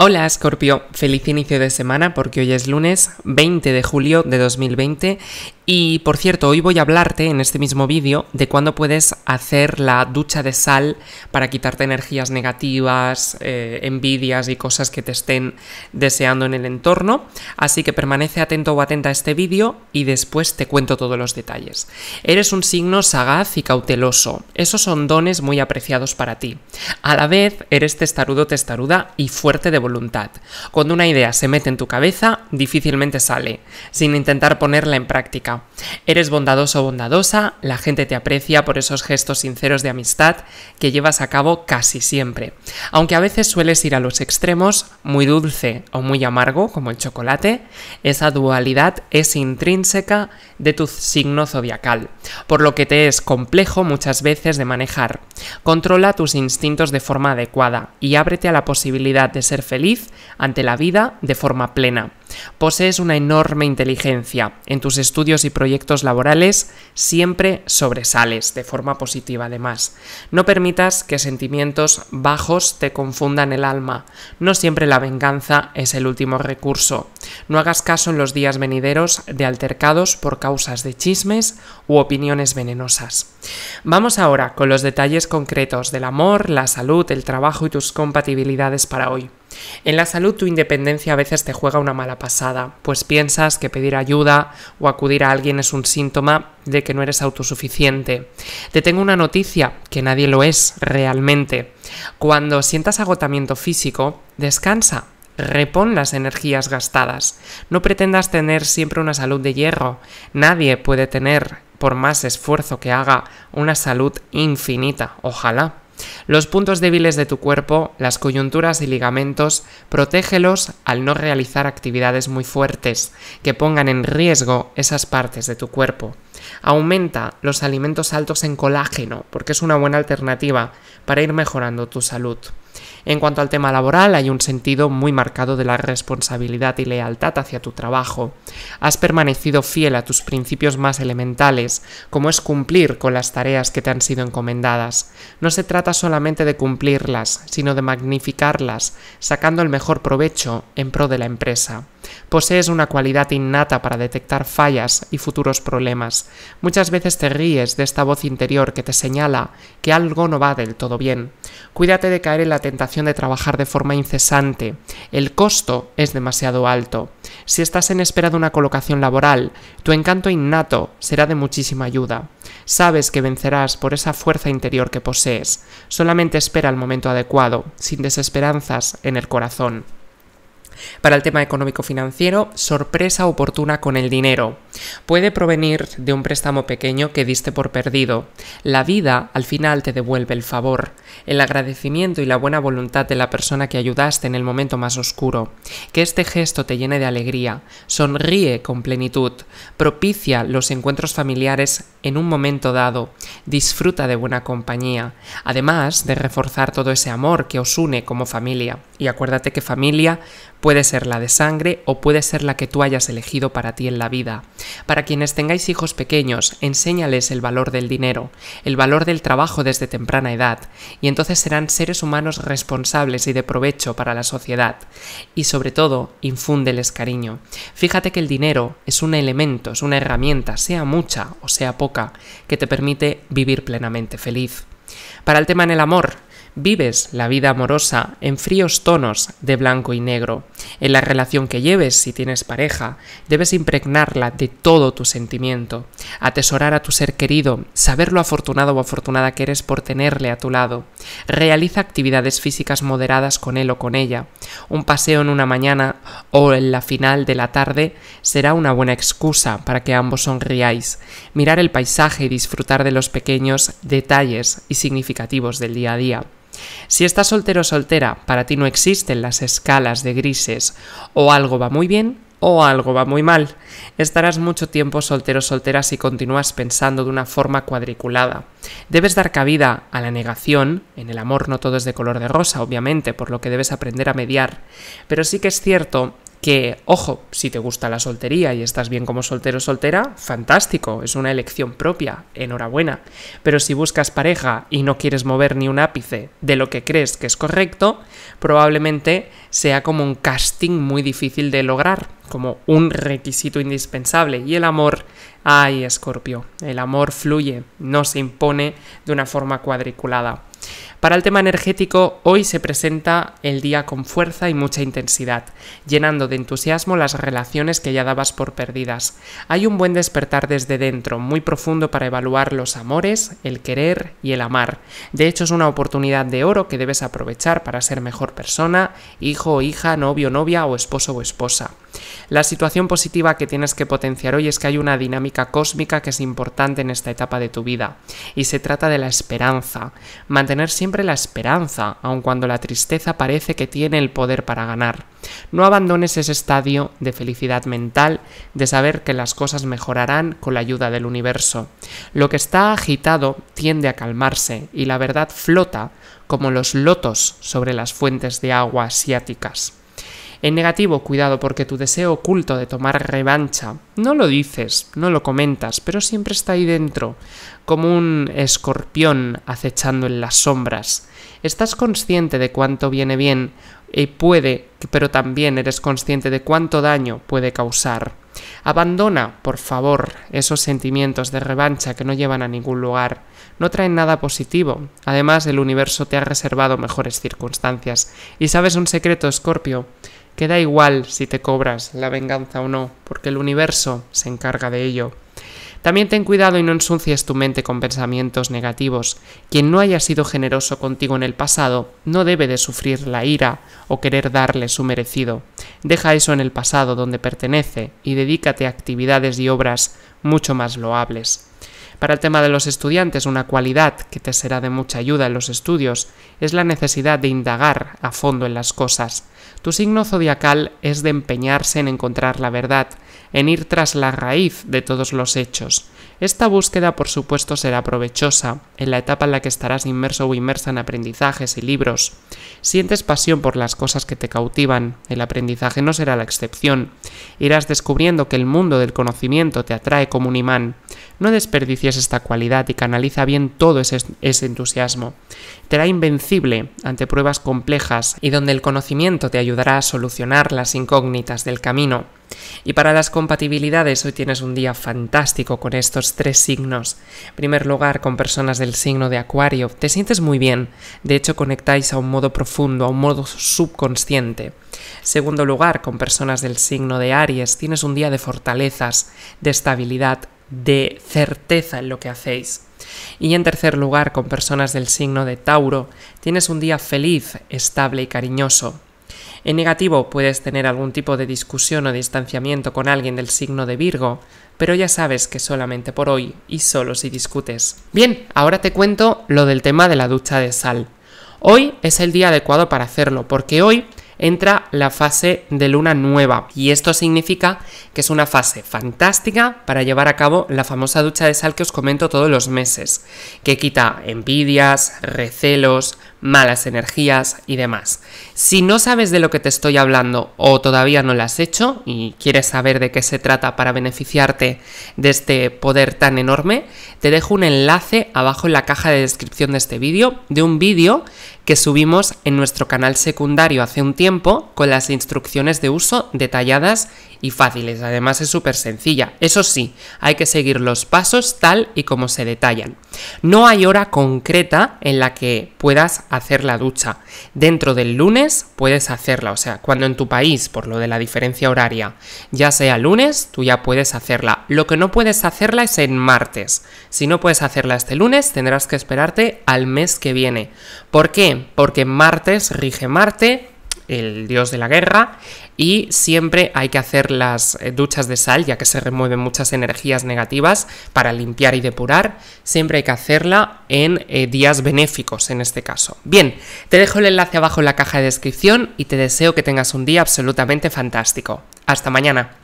Hola Scorpio, feliz inicio de semana porque hoy es lunes 20 de julio de 2020 y por cierto, hoy voy a hablarte en este mismo vídeo de cuándo puedes hacer la ducha de sal para quitarte energías negativas, eh, envidias y cosas que te estén deseando en el entorno, así que permanece atento o atenta a este vídeo y después te cuento todos los detalles. Eres un signo sagaz y cauteloso, esos son dones muy apreciados para ti. A la vez, eres testarudo, testaruda y fuerte de voluntad. Cuando una idea se mete en tu cabeza, difícilmente sale, sin intentar ponerla en práctica. Eres bondadoso o bondadosa, la gente te aprecia por esos gestos sinceros de amistad que llevas a cabo casi siempre. Aunque a veces sueles ir a los extremos, muy dulce o muy amargo, como el chocolate, esa dualidad es intrínseca de tu signo zodiacal, por lo que te es complejo muchas veces de manejar. Controla tus instintos de forma adecuada y ábrete a la posibilidad de ser feliz ante la vida de forma plena. Posees una enorme inteligencia. En tus estudios y proyectos laborales siempre sobresales, de forma positiva además. No permitas que sentimientos bajos te confundan el alma. No siempre la venganza es el último recurso. No hagas caso en los días venideros de altercados por causas de chismes u opiniones venenosas. Vamos ahora con los detalles concretos del amor, la salud, el trabajo y tus compatibilidades para hoy. En la salud tu independencia a veces te juega una mala pasada, pues piensas que pedir ayuda o acudir a alguien es un síntoma de que no eres autosuficiente. Te tengo una noticia, que nadie lo es realmente. Cuando sientas agotamiento físico, descansa, repon las energías gastadas. No pretendas tener siempre una salud de hierro. Nadie puede tener, por más esfuerzo que haga, una salud infinita. Ojalá. Los puntos débiles de tu cuerpo, las coyunturas y ligamentos, protégelos al no realizar actividades muy fuertes que pongan en riesgo esas partes de tu cuerpo. Aumenta los alimentos altos en colágeno porque es una buena alternativa para ir mejorando tu salud. En cuanto al tema laboral, hay un sentido muy marcado de la responsabilidad y lealtad hacia tu trabajo. Has permanecido fiel a tus principios más elementales, como es cumplir con las tareas que te han sido encomendadas. No se trata solamente de cumplirlas, sino de magnificarlas, sacando el mejor provecho en pro de la empresa. Posees una cualidad innata para detectar fallas y futuros problemas. Muchas veces te ríes de esta voz interior que te señala que algo no va del todo bien. Cuídate de caer en la tentación de trabajar de forma incesante. El costo es demasiado alto. Si estás en espera de una colocación laboral, tu encanto innato será de muchísima ayuda. Sabes que vencerás por esa fuerza interior que posees. Solamente espera el momento adecuado, sin desesperanzas en el corazón. Para el tema económico financiero, sorpresa oportuna con el dinero. Puede provenir de un préstamo pequeño que diste por perdido. La vida al final te devuelve el favor, el agradecimiento y la buena voluntad de la persona que ayudaste en el momento más oscuro. Que este gesto te llene de alegría, sonríe con plenitud, propicia los encuentros familiares en un momento dado, disfruta de buena compañía, además de reforzar todo ese amor que os une como familia. Y acuérdate que familia puede ser la de sangre o puede ser la que tú hayas elegido para ti en la vida. Para quienes tengáis hijos pequeños, enséñales el valor del dinero, el valor del trabajo desde temprana edad, y entonces serán seres humanos responsables y de provecho para la sociedad. Y sobre todo, infúndeles cariño. Fíjate que el dinero es un elemento, es una herramienta, sea mucha o sea poca, que te permite vivir plenamente feliz. Para el tema en el amor, Vives la vida amorosa en fríos tonos de blanco y negro. En la relación que lleves, si tienes pareja, debes impregnarla de todo tu sentimiento, atesorar a tu ser querido, saber lo afortunado o afortunada que eres por tenerle a tu lado. Realiza actividades físicas moderadas con él o con ella. Un paseo en una mañana o en la final de la tarde será una buena excusa para que ambos sonriáis, mirar el paisaje y disfrutar de los pequeños detalles y significativos del día a día. Si estás soltero o soltera, para ti no existen las escalas de grises, o algo va muy bien o algo va muy mal. Estarás mucho tiempo soltero soltera si continúas pensando de una forma cuadriculada. Debes dar cabida a la negación, en el amor no todo es de color de rosa, obviamente, por lo que debes aprender a mediar, pero sí que es cierto que, ojo, si te gusta la soltería y estás bien como soltero o soltera, fantástico, es una elección propia, enhorabuena. Pero si buscas pareja y no quieres mover ni un ápice de lo que crees que es correcto, probablemente sea como un casting muy difícil de lograr, como un requisito indispensable. Y el amor, ay, Escorpio, el amor fluye, no se impone de una forma cuadriculada. Para el tema energético, hoy se presenta el día con fuerza y mucha intensidad, llenando de entusiasmo las relaciones que ya dabas por perdidas. Hay un buen despertar desde dentro, muy profundo para evaluar los amores, el querer y el amar. De hecho, es una oportunidad de oro que debes aprovechar para ser mejor persona, hijo o hija, novio, novia o esposo o esposa. La situación positiva que tienes que potenciar hoy es que hay una dinámica cósmica que es importante en esta etapa de tu vida, y se trata de la esperanza. Mantener siempre la esperanza, aun cuando la tristeza parece que tiene el poder para ganar. No abandones ese estadio de felicidad mental, de saber que las cosas mejorarán con la ayuda del universo. Lo que está agitado tiende a calmarse y la verdad flota como los lotos sobre las fuentes de agua asiáticas. En negativo, cuidado porque tu deseo oculto de tomar revancha no lo dices, no lo comentas, pero siempre está ahí dentro, como un escorpión acechando en las sombras. Estás consciente de cuánto viene bien y eh, puede, pero también eres consciente de cuánto daño puede causar. Abandona, por favor, esos sentimientos de revancha que no llevan a ningún lugar. No traen nada positivo. Además, el universo te ha reservado mejores circunstancias. ¿Y sabes un secreto, Escorpio? que da igual si te cobras la venganza o no, porque el universo se encarga de ello. También ten cuidado y no ensucies tu mente con pensamientos negativos. Quien no haya sido generoso contigo en el pasado no debe de sufrir la ira o querer darle su merecido. Deja eso en el pasado donde pertenece y dedícate a actividades y obras mucho más loables. Para el tema de los estudiantes, una cualidad que te será de mucha ayuda en los estudios es la necesidad de indagar a fondo en las cosas. Tu signo zodiacal es de empeñarse en encontrar la verdad, en ir tras la raíz de todos los hechos. Esta búsqueda por supuesto será provechosa en la etapa en la que estarás inmerso o inmersa en aprendizajes y libros. Sientes pasión por las cosas que te cautivan, el aprendizaje no será la excepción. Irás descubriendo que el mundo del conocimiento te atrae como un imán. No desperdicies esta cualidad y canaliza bien todo ese, entusiasmo. Te hará invencible ante pruebas complejas y donde el conocimiento te ayudará a solucionar las incógnitas del camino. Y para las compatibilidades, hoy tienes un día fantástico con estos tres signos. En primer lugar, con personas del signo de Acuario, te sientes muy bien, de hecho conectáis a un modo profundo, a un modo subconsciente. Segundo lugar, con personas del signo de Aries, tienes un día de fortalezas, de estabilidad, de certeza en lo que hacéis. Y en tercer lugar, con personas del signo de Tauro, tienes un día feliz, estable y cariñoso. En negativo puedes tener algún tipo de discusión o distanciamiento con alguien del signo de Virgo, pero ya sabes que solamente por hoy y solo si discutes. Bien, ahora te cuento lo del tema de la ducha de sal. Hoy es el día adecuado para hacerlo, porque hoy entra la fase de luna nueva y esto significa que es una fase fantástica para llevar a cabo la famosa ducha de sal que os comento todos los meses, que quita envidias, recelos, malas energías y demás. Si no sabes de lo que te estoy hablando o todavía no lo has hecho y quieres saber de qué se trata para beneficiarte de este poder tan enorme, te dejo un enlace abajo en la caja de descripción de este vídeo de un vídeo que subimos en nuestro canal secundario hace un tiempo con las instrucciones de uso detalladas y fáciles, además es súper sencilla. Eso sí, hay que seguir los pasos tal y como se detallan. No hay hora concreta en la que puedas hacer la ducha. Dentro del lunes puedes hacerla, o sea, cuando en tu país, por lo de la diferencia horaria, ya sea lunes, tú ya puedes hacerla. Lo que no puedes hacerla es en martes. Si no puedes hacerla este lunes, tendrás que esperarte al mes que viene. ¿Por qué? Porque martes rige Marte, el dios de la guerra, y siempre hay que hacer las eh, duchas de sal, ya que se remueven muchas energías negativas para limpiar y depurar, siempre hay que hacerla en eh, días benéficos en este caso. Bien, te dejo el enlace abajo en la caja de descripción y te deseo que tengas un día absolutamente fantástico. Hasta mañana.